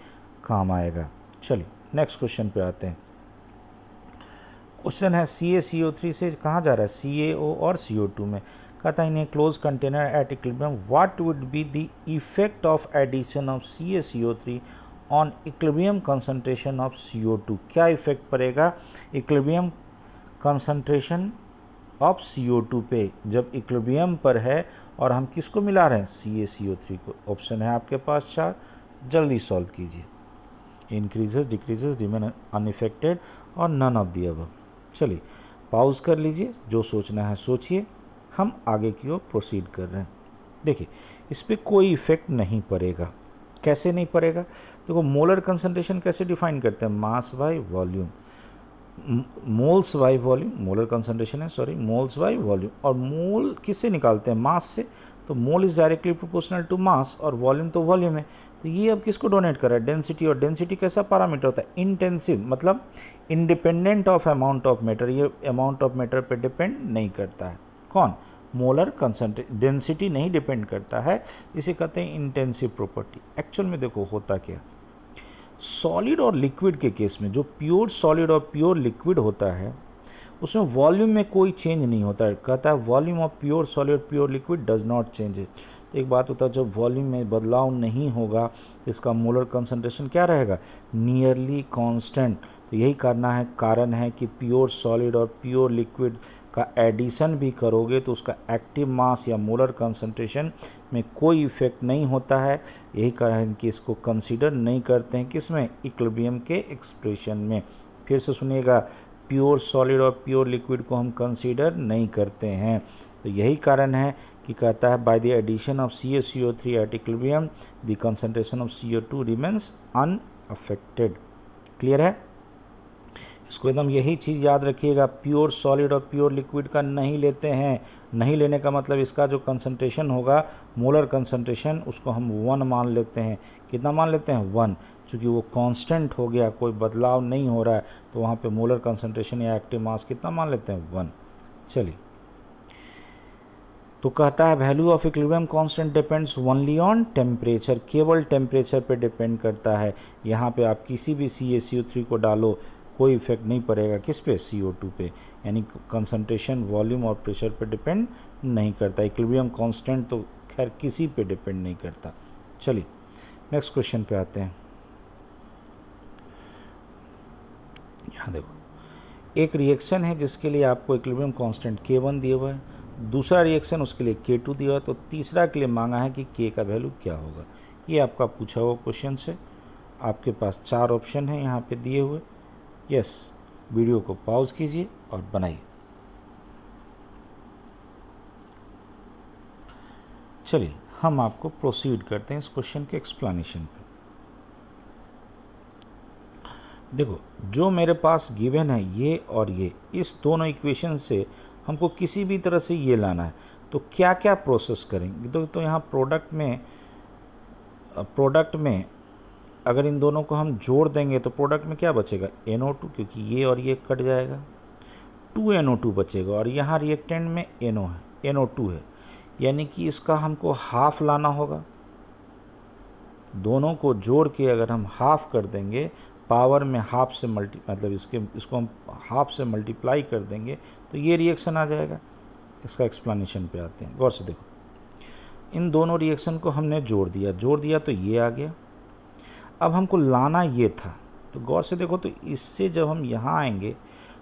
काम आएगा चलिए नेक्स्ट क्वेश्चन पे आते हैं क्वेश्चन है सी ए सी ओ थ्री से कहाँ जा रहा है सी ए ओ और सी ओ टू में कहता है in a close container at equilibrium what would be the effect of addition of C A C O three on equilibrium concentration of C O two क्या इफेक्ट पड़ेगा equilibrium concentration of C O two पे जब equilibrium पर है और हम किसको मिला रहे हैं सी ए सी ओ थ्री को ऑप्शन है आपके पास चार जल्दी सॉल्व कीजिए इंक्रीजेस डिक्रीजेस रिमेन अनइफेक्टेड और नन ऑफ दी अब चलिए पाउज कर लीजिए जो सोचना है सोचिए हम आगे की ओर प्रोसीड कर रहे हैं देखिए इस पर कोई इफेक्ट नहीं पड़ेगा कैसे नहीं पड़ेगा देखो मोलर कंसनट्रेशन कैसे डिफाइन करते हैं mass by volume moles by volume molar concentration है सॉरी मोल्स बाय वॉल्यूम और मोल किससे निकालते हैं मास से तो mole is directly proportional to mass और वॉल्यूम तो वॉल्यूम है तो ये अब किसको डोनेट कर रहा है डेंसिटी और डेंसिटी कैसा पैरामीटर होता है इंटेंसिव मतलब independent of amount of matter ये अमाउंट ऑफ मैटर पे डिपेंड नहीं करता है कौन मोलर कंसनट्रे डेंसिटी नहीं डिपेंड करता है इसे कहते हैं इंटेंसिव प्रॉपर्टी एक्चुअल में देखो होता क्या सॉलिड और लिक्विड के केस में जो प्योर सॉलिड और प्योर लिक्विड होता है उसमें वॉल्यूम में कोई चेंज नहीं होता है कहता है volume of pure solid pure liquid does not change एक बात होता है जब वॉल्यूम में बदलाव नहीं होगा तो इसका मोलर कंसनट्रेशन क्या रहेगा नियरली कांस्टेंट तो यही करना है कारण है कि प्योर सॉलिड और प्योर लिक्विड का एडिशन भी करोगे तो उसका एक्टिव मास या मोलर कंसंट्रेशन में कोई इफेक्ट नहीं होता है यही कारण कि इसको कंसीडर नहीं करते हैं किसमें इक्लिबियम के एक्सप्रेशन में फिर से सुनिएगा प्योर सॉलिड और प्योर लिक्विड को हम कंसीडर नहीं करते हैं तो यही कारण है कि कहता है by the addition of C S C O three at equilibrium the concentration of C O two remains unaffected clear है इसको एकदम यही चीज़ याद रखिएगा प्योर सॉलिड और प्योर लिक्विड का नहीं लेते हैं नहीं लेने का मतलब इसका जो कंसनट्रेशन होगा मोलर कंसनट्रेशन उसको हम वन मान लेते हैं कितना मान लेते हैं वन चूँकि वो कांस्टेंट हो गया कोई बदलाव नहीं हो रहा है तो वहाँ पे मोलर कंसनट्रेशन या एक्टिव मास कितना मान लेते हैं वन चलिए तो कहता है value of equilibrium constant depends only on temperature केवल टेम्परेचर पे डिपेंड करता है यहाँ पे आप किसी भी सी ए सी ओ थ्री को डालो कोई इफेक्ट नहीं पड़ेगा किस पे सी ओ टू पे यानी कंसनट्रेशन वॉल्यूम और प्रेशर पे डिपेंड नहीं करता इक्विलिब्रियम कांस्टेंट तो खैर किसी पे डिपेंड नहीं करता चलिए नेक्स्ट क्वेश्चन पे आते हैं यहाँ देखो एक रिएक्शन है जिसके लिए आपको इक्विलिब्रियम कांस्टेंट के वन दिया हुआ है दूसरा रिएक्शन उसके लिए के टू दिया तो तीसरा के लिए मांगा है कि के का वैल्यू क्या होगा ये आपका पूछा हुआ क्वेश्चन से आपके पास चार ऑप्शन हैं यहाँ पे दिए हुए यस वीडियो को पॉज कीजिए और बनाइए चलिए हम आपको प्रोसीड करते हैं इस क्वेश्चन के एक्सप्लेनेशन पे देखो जो मेरे पास गिवन है ये और ये इस दोनों इक्वेशन से हमको किसी भी तरह से ये लाना है तो क्या क्या प्रोसेस करेंगे तो, तो यहाँ प्रोडक्ट में प्रोडक्ट में अगर इन दोनों को हम जोड़ देंगे तो प्रोडक्ट में क्या बचेगा एन टू क्योंकि ये और ये कट जाएगा टू एन टू बचेगा और यहाँ रिएक्टेंट में एन है एन टू है यानी कि इसका हमको हाफ लाना होगा दोनों को जोड़ के अगर हम हाफ कर देंगे पावर में हाफ से मल्टी मतलब इसके इसको हम हाफ से मल्टीप्लाई कर देंगे तो ये रिएक्शन आ जाएगा इसका एक्सप्लानेशन पे आते हैं गौर से देखो इन दोनों रिएक्शन को हमने जोड़ दिया जोड़ दिया तो ये आ गया अब हमको लाना ये था तो गौर से देखो तो इससे जब हम यहाँ आएंगे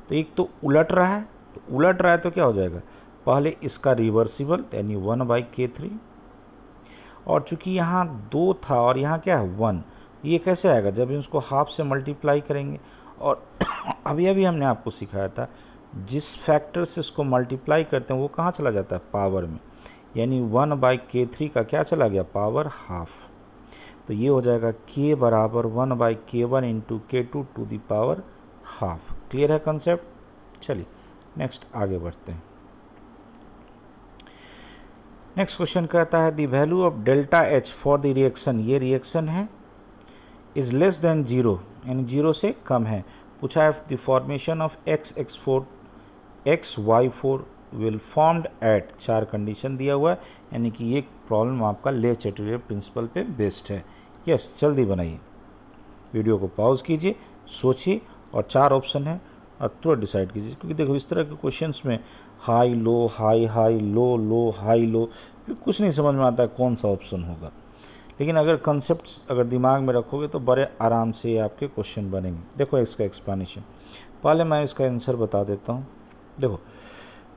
तो एक तो उलट रहा है तो उलट रहा है तो क्या हो जाएगा पहले इसका रिवर्सिबल यानी वन बाई के थ्री और चूँकि यहाँ दो था और यहाँ क्या है वन ये कैसे आएगा जब इसको हाफ से मल्टीप्लाई करेंगे और अभी अभी हमने आपको सिखाया था जिस फैक्टर से इसको मल्टीप्लाई करते हैं वो कहाँ चला जाता है पावर में यानी वन बाई के थ्री का क्या चला गया पावर हाफ तो ये हो जाएगा के बराबर one by K one into K two to the power half clear है कंसेप्ट चलिए नेक्स्ट आगे बढ़ते हैं नेक्स्ट क्वेश्चन कहता है the value of delta H for the reaction ये रिएक्शन है इज़ लेस देन ज़ीरो यानी ज़ीरो से कम है पूछा है the formation of X X four X Y four will formed at चार कंडीशन दिया हुआ है यानी कि ये प्रॉब्लम आपका ले चटेरियर प्रिंसिपल पे बेस्ड है यस जल्दी बनाइए वीडियो को पॉज कीजिए सोचिए और चार ऑप्शन है और तुरंत डिसाइड कीजिए क्योंकि देखो इस तरह के क्वेश्चन में high low high high low low high low कुछ नहीं समझ में आता कौन सा ऑप्शन होगा लेकिन अगर कंसेप्ट अगर दिमाग में रखोगे तो बड़े आराम से ये आपके क्वेश्चन बनेंगे देखो इसका एक्सप्लेनेशन पहले मैं इसका आंसर बता देता हूँ देखो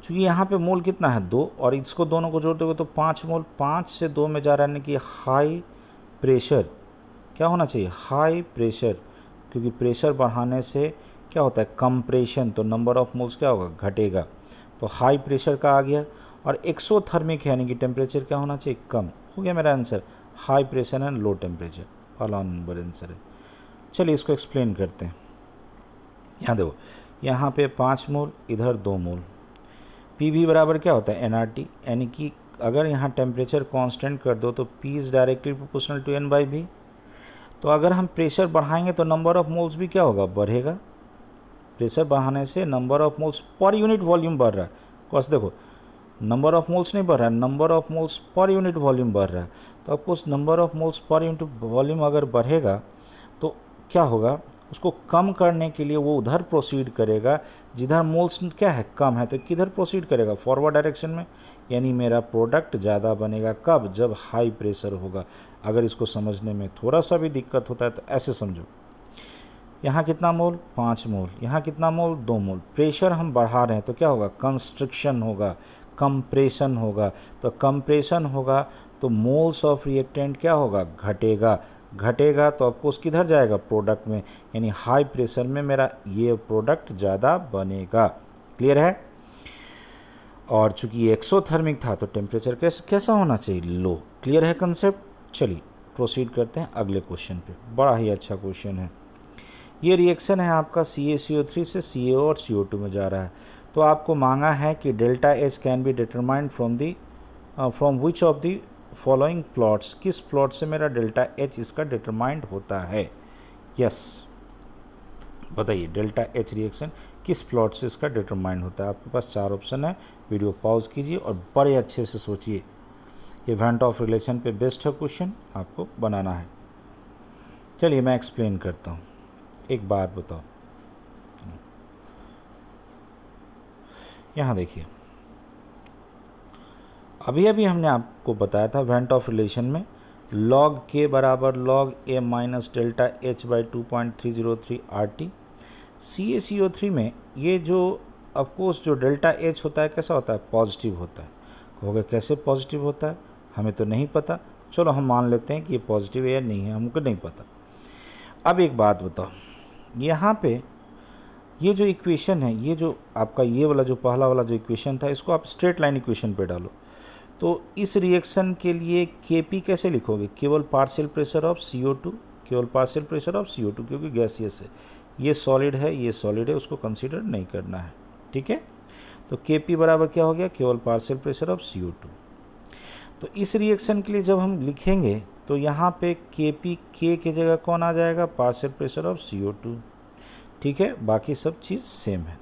चूँकि यहाँ पे मोल कितना है दो और इसको दोनों को जोड़ दोगे तो पाँच मोल पाँच से दो में जा रहा है कि हाई प्रेशर क्या होना चाहिए हाई प्रेशर क्योंकि प्रेशर बढ़ाने से क्या होता है कंप्रेशन तो नंबर ऑफ मोल्स क्या होगा घटेगा तो हाई प्रेशर का आ गया और एक्सोथर्मिक यानी कि टेम्परेचर क्या होना चाहिए कम हो गया मेरा answer high pressure and low temperature पहला नंबर आंसर है चलिए इसको एक्सप्लेन करते हैं यहाँ देखो यहाँ पे पाँच मोल इधर दो मोल पी भी बराबर क्या होता है एन आर टी यानी कि अगर यहाँ टेम्परेचर कांस्टेंट कर दो तो P is directly proportional to N by भी तो अगर हम प्रेशर बढ़ाएंगे तो नंबर ऑफ मोल्स भी क्या होगा बढ़ेगा प्रेशर बढ़ाने से number of moles per unit volume बढ़ रहा है कॉस देखो नंबर ऑफ मोल्स नहीं बढ़ रहा number of moles per unit volume बढ़ रहा है तो आपको उस number of moles per unit volume अगर बढ़ेगा तो क्या होगा उसको कम करने के लिए वो उधर प्रोसीड करेगा जिधर मोल्स क्या है कम है तो किधर प्रोसीड करेगा फॉरवर्ड डायरेक्शन में यानी मेरा प्रोडक्ट ज़्यादा बनेगा कब जब हाई प्रेशर होगा अगर इसको समझने में थोड़ा सा भी दिक्कत होता है तो ऐसे समझो यहाँ कितना मोल पाँच मोल यहाँ कितना मोल दो मोल प्रेशर हम बढ़ा रहे हैं तो क्या होगा कंस्ट्रिक्शन होगा कंप्रेशन होगा तो कंप्रेशन होगा तो मोल्स ऑफ रिएक्टेंट क्या होगा घटेगा घटेगा तो आपको उसकी किधर जाएगा प्रोडक्ट में यानी हाई प्रेशर में मेरा ये प्रोडक्ट ज़्यादा बनेगा क्लियर है और चूंकि एक्सोथर्मिक था तो टेम्परेचर कैसे कैसा होना चाहिए लो क्लियर है कंसेप्ट चलिए प्रोसीड करते हैं अगले क्वेश्चन पे बड़ा ही अच्छा क्वेश्चन है ये रिएक्शन है आपका सी ए सी ओ थ्री से सी ए और सी ओ टू में जा रहा है तो आपको मांगा है कि delta H can be determined from the from which of the following plots किस प्लॉट से मेरा डेल्टा एच इसका डिटरमाइंड होता है यस बताइए डेल्टा एच रिएक्शन किस प्लॉट से इसका डिटरमाइंड होता है आपके पास चार ऑप्शन है वीडियो पॉज कीजिए और बड़े अच्छे से सोचिए इवेंट ऑफ रिलेशन पे बेस्ट है क्वेश्चन आपको बनाना है चलिए मैं एक्सप्लेन करता हूँ एक बात बताओ यहाँ देखिए अभी अभी हमने आपको बताया था वेंट ऑफ रिलेशन में लॉग के बराबर log A minus delta H by two point three zero three R T C A C O three में ये जो अफकोर्स जो डेल्टा एच होता है कैसा होता है पॉजिटिव होता है कहोगे कैसे पॉजिटिव होता है हमें तो नहीं पता चलो हम मान लेते हैं कि ये पॉजिटिव है या नहीं है हमको नहीं पता अब एक बात बताओ यहाँ पे ये जो इक्वेशन है ये जो आपका ये वाला जो पहला वाला जो इक्वेशन था इसको आप स्ट्रेट लाइन इक्वेशन पे डालो तो इस रिएक्शन के लिए के पी कैसे लिखोगे केवल partial pressure of C O two केवल partial pressure of C O two क्योंकि गैसियस है ये सॉलिड है ये सॉलिड है उसको कंसिडर नहीं करना है ठीक है तो के पी बराबर क्या हो गया केवल partial pressure of C O two तो इस रिएक्शन के लिए जब हम लिखेंगे तो यहाँ पे के पी के की जगह कौन आ जाएगा partial pressure of C O two ठीक है बाकी सब चीज़ सेम है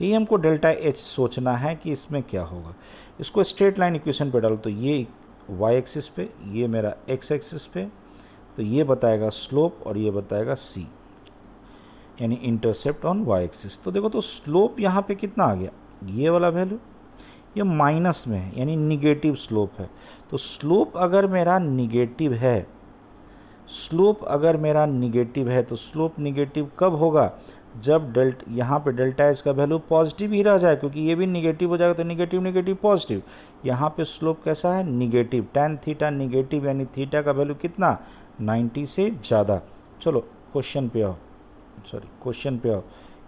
यही हमको डेल्टा एच सोचना है कि इसमें क्या होगा इसको स्ट्रेट लाइन इक्वेशन पे डालो तो ये वाई एक्सिस पे ये मेरा एक्स एक्सिस पे तो ये बताएगा स्लोप और ये बताएगा सी यानी इंटरसेप्ट ऑन वाई एक्सिस तो देखो तो स्लोप यहाँ पे कितना आ गया ये वाला वैल्यू ये माइनस में है यानी निगेटिव स्लोप है तो स्लोप अगर मेरा निगेटिव है स्लोप अगर मेरा निगेटिव है तो स्लोप निगेटिव कब होगा जब डेल्ट यहाँ पे डेल्टा इसका वैल्यू पॉजिटिव ही रह जाए क्योंकि ये भी निगेटिव हो जाएगा तो निगेटिव निगेटिव पॉजिटिव यहाँ पे स्लोप कैसा है निगेटिव टेन थीटा निगेटिव यानी थीटा का वैल्यू कितना 90 से ज़्यादा चलो क्वेश्चन पे आओ सॉरी क्वेश्चन पे आओ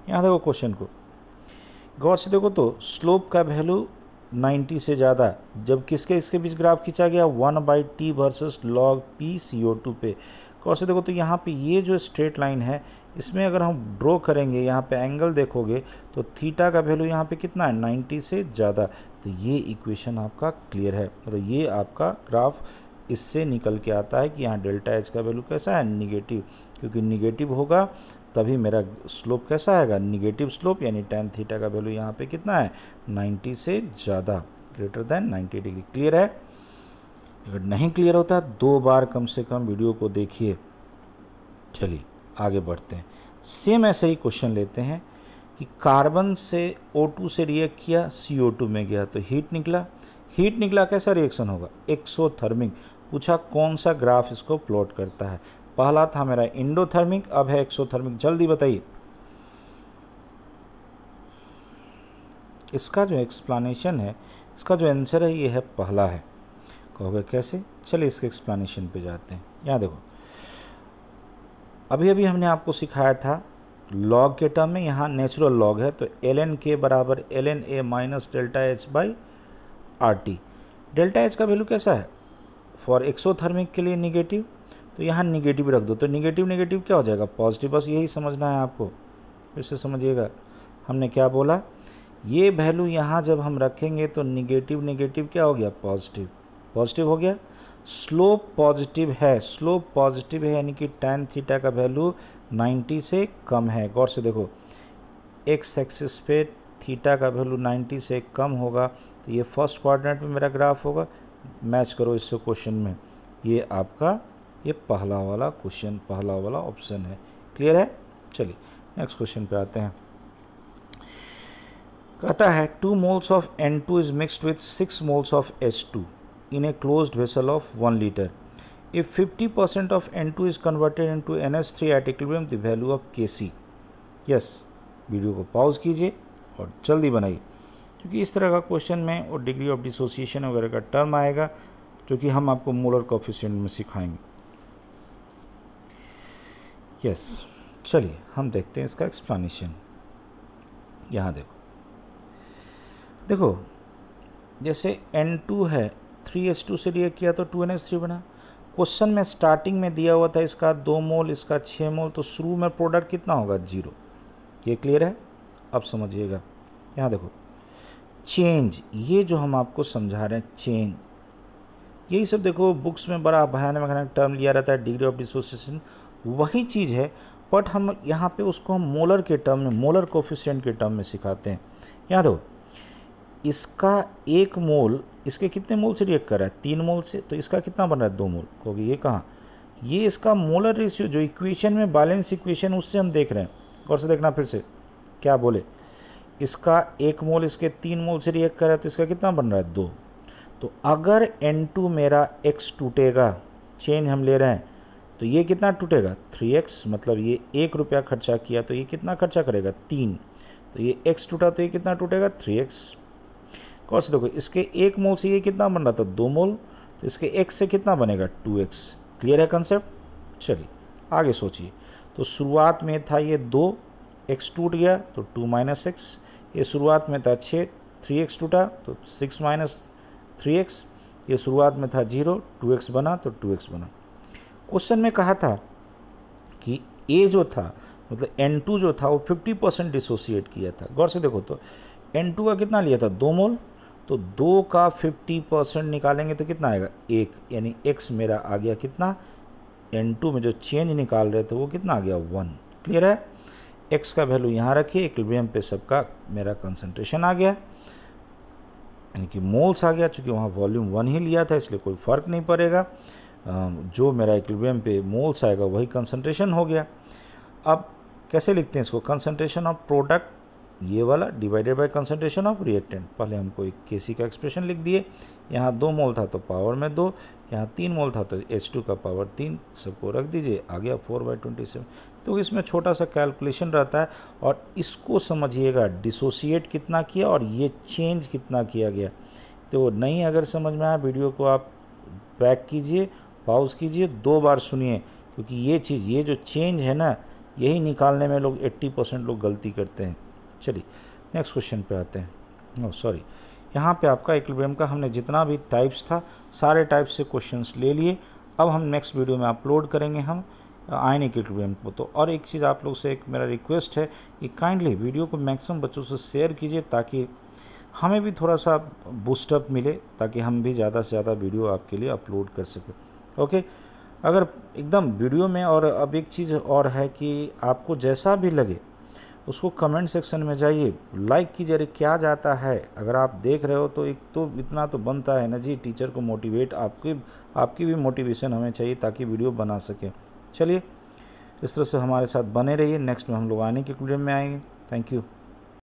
यहाँ देखो क्वेश्चन को गौर से देखो तो स्लोप का वैल्यू 90 से ज़्यादा जब किसके इसके बीच ग्राफ खींचा गया one by T versus log P C O two पे गौर से देखो तो यहाँ पे ये जो स्ट्रेट लाइन है इसमें अगर हम ड्रॉ करेंगे यहाँ पे एंगल देखोगे तो थीटा का वैल्यू यहाँ पे कितना है 90 से ज़्यादा तो ये इक्वेशन आपका क्लियर है तो ये आपका ग्राफ इससे निकल के आता है कि यहाँ डेल्टा एच का वैल्यू कैसा है निगेटिव क्योंकि निगेटिव होगा तभी मेरा स्लोप कैसा आएगा निगेटिव स्लोप यानी टेन थीटा का वैल्यू यहाँ पर कितना है नाइन्टी से ज़्यादा greater than ninety degree clear है अगर नहीं क्लियर होता दो बार कम से कम वीडियो को देखिए चलिए आगे बढ़ते हैं सेम ऐसे ही क्वेश्चन लेते हैं कि कार्बन से O2 से रिएक्ट किया CO2 में गया तो हीट निकला हीट निकला कैसा रिएक्शन होगा एक्सोथर्मिक पूछा कौन सा ग्राफ इसको प्लॉट करता है पहला था मेरा इंडोथर्मिक अब है एक्सोथर्मिक जल्दी बताइए इसका जो एक्सप्लानेशन है इसका जो आंसर है ये है पहला है कहोगे कैसे चलिए इसके एक्सप्लानेशन पे जाते हैं यहाँ देखो अभी अभी हमने आपको सिखाया था लॉग के टर्म में यहाँ नेचुरल लॉग है तो एल एन के बराबर L N A minus delta H by R T delta H का वैल्यू कैसा है फॉर एक्सोथर्मिक के लिए निगेटिव तो यहाँ निगेटिव रख दो तो निगेटिव निगेटिव क्या हो जाएगा पॉजिटिव बस यही समझना है आपको इससे समझिएगा हमने क्या बोला ये वैल्यू यहाँ जब हम रखेंगे तो निगेटिव निगेटिव क्या हो गया पॉजिटिव पॉजिटिव हो गया स्लोप पॉजिटिव है स्लोप पॉजिटिव है यानी कि टेन थीटा का वैल्यू 90 से कम है गौर से देखो एक्स एक्सिस पे थीटा का वैल्यू 90 से कम होगा तो ये फर्स्ट क्वाड्रेंट में मेरा ग्राफ होगा मैच करो इससे क्वेश्चन में ये आपका ये पहला वाला क्वेश्चन पहला वाला ऑप्शन है क्लियर है चलिए नेक्स्ट क्वेश्चन पे आते हैं कहता है two moles of N two is mixed with six moles of H two in a closed vessel of 1 liter. If 50% of N2 is converted into NH3 at equilibrium, the value of Kc. Yes video को pause कीजिए और जल्दी बनाइए क्योंकि इस तरह का question में और डिग्री ऑफ डिसोसिएशन वगैरह का टर्म आएगा जो कि हम आपको मोलर कॉफिशियंट में सिखाएंगे यस चलिए हम देखते हैं इसका एक्सप्लेनेशन यहाँ देखो देखो जैसे N2 है थ्री एस टू से रिएक्ट किया तो टू एन एस थ्री बना क्वेश्चन में स्टार्टिंग में दिया हुआ था इसका दो मोल इसका छः मोल तो शुरू में प्रोडक्ट कितना होगा जीरो ये क्लियर है अब समझिएगा यहाँ देखो चेंज ये जो हम आपको समझा रहे हैं चेंज यही सब देखो बुक्स में बड़ा भयानक भयानक टर्म लिया रहता है डिग्री ऑफ डिसोसिएशन वही चीज़ है बट हम यहाँ पे उसको हम मोलर के टर्म में मोलर कोफिशियंट के टर्म में सिखाते हैं यहाँ देखो इसका एक मोल इसके कितने मोल से रिएक्ट कर रहा है तीन मोल से तो इसका कितना बन रहा है दो मोल क्योंकि ये कहाँ ये इसका मोलर रेशियो जो इक्वेशन में बैलेंस इक्वेशन उससे हम देख रहे हैं गौर से देखना फिर से क्या बोले इसका एक मोल इसके तीन मोल से रिएक्ट कर रहा है तो इसका कितना बन रहा है दो तो अगर टू मेरा एक्स टूटेगा चेंज हम ले रहे हैं तो ये कितना टूटेगा एक्स मतलब ये एक रुपया खर्चा किया तो ये कितना खर्चा करेगा तीन तो ये x टूटा तो ये कितना टूटेगा 3x कौन से देखो इसके एक मोल से ये कितना बन रहा था दो मोल तो इसके एक्स से कितना बनेगा टू एक्स क्लियर है कंसेप्ट चलिए आगे सोचिए तो शुरुआत में था ये दो एक्स टूट गया तो टू माइनस एक्स ये शुरुआत में था छः थ्री एक्स टूटा तो सिक्स माइनस थ्री एक्स ये शुरुआत में था जीरो टू एक्स बना तो टू एक्स बना क्वेश्चन में कहा था कि ए जो था मतलब एन टू जो था वो फिफ्टी परसेंट डिसोसिएट किया था गौर से देखो तो एन टू का कितना लिया था दो मोल तो दो का फिफ्टी परसेंट निकालेंगे तो कितना आएगा एक यानी एक्स मेरा आ गया कितना एन टू में जो चेंज निकाल रहे थे वो कितना आ गया वन क्लियर है एक्स का वैल्यू यहाँ रखिए इक्लिब्रियम पे सबका मेरा कंसनट्रेशन आ गया यानी कि मोल्स आ गया चूँकि वहाँ वॉल्यूम वन ही लिया था इसलिए कोई फ़र्क नहीं पड़ेगा जो मेरा इक्लिब्रियम पे मोल्स आएगा वही कंसंट्रेशन हो गया अब कैसे लिखते हैं इसको कंसंट्रेशन ऑफ प्रोडक्ट ये वाला divided by concentration of reactant पहले हमको एक के सी का एक्सप्रेशन लिख दिए यहाँ दो मोल था तो पावर में दो यहाँ तीन मोल था तो एच टू का पावर तीन सबको रख दीजिए आ गया फोर बाई ट्वेंटी सेवन तो इसमें छोटा सा कैलकुलेशन रहता है और इसको समझिएगा डिसोसिएट कितना किया और ये चेंज कितना किया गया तो नहीं अगर समझ में आया वीडियो को आप बैक कीजिए पाउज कीजिए दो बार सुनिए क्योंकि ये चीज़ ये जो चेंज है ना यही निकालने में लोग 80 परसेंट लोग गलती करते हैं चलिए नेक्स्ट क्वेश्चन पे आते हैं सॉरी oh, यहाँ पे आपका इक्विलिब्रियम का हमने जितना भी टाइप्स था सारे टाइप्स से क्वेश्चंस ले लिए अब हम नेक्स्ट वीडियो में अपलोड करेंगे हम आयनिक uh, इक्विलिब्रियम को तो और एक चीज़ आप लोग से एक मेरा रिक्वेस्ट है कि काइंडली वीडियो को मैक्सिमम बच्चों से शेयर कीजिए ताकि हमें भी थोड़ा सा बूस्टअप मिले ताकि हम भी ज़्यादा से ज़्यादा वीडियो आपके लिए अपलोड कर सकें ओके अगर एकदम वीडियो में और अब एक चीज़ और है कि आपको जैसा भी लगे उसको कमेंट सेक्शन में जाइए लाइक कीजिए अरे क्या जाता है अगर आप देख रहे हो तो एक तो इतना तो बनता है ना जी टीचर को मोटिवेट आपकी आपकी भी मोटिवेशन हमें चाहिए ताकि वीडियो बना सके चलिए इस तरह से हमारे साथ बने रहिए नेक्स्ट में हम लोग आने के क्लियर में आएंगे थैंक यू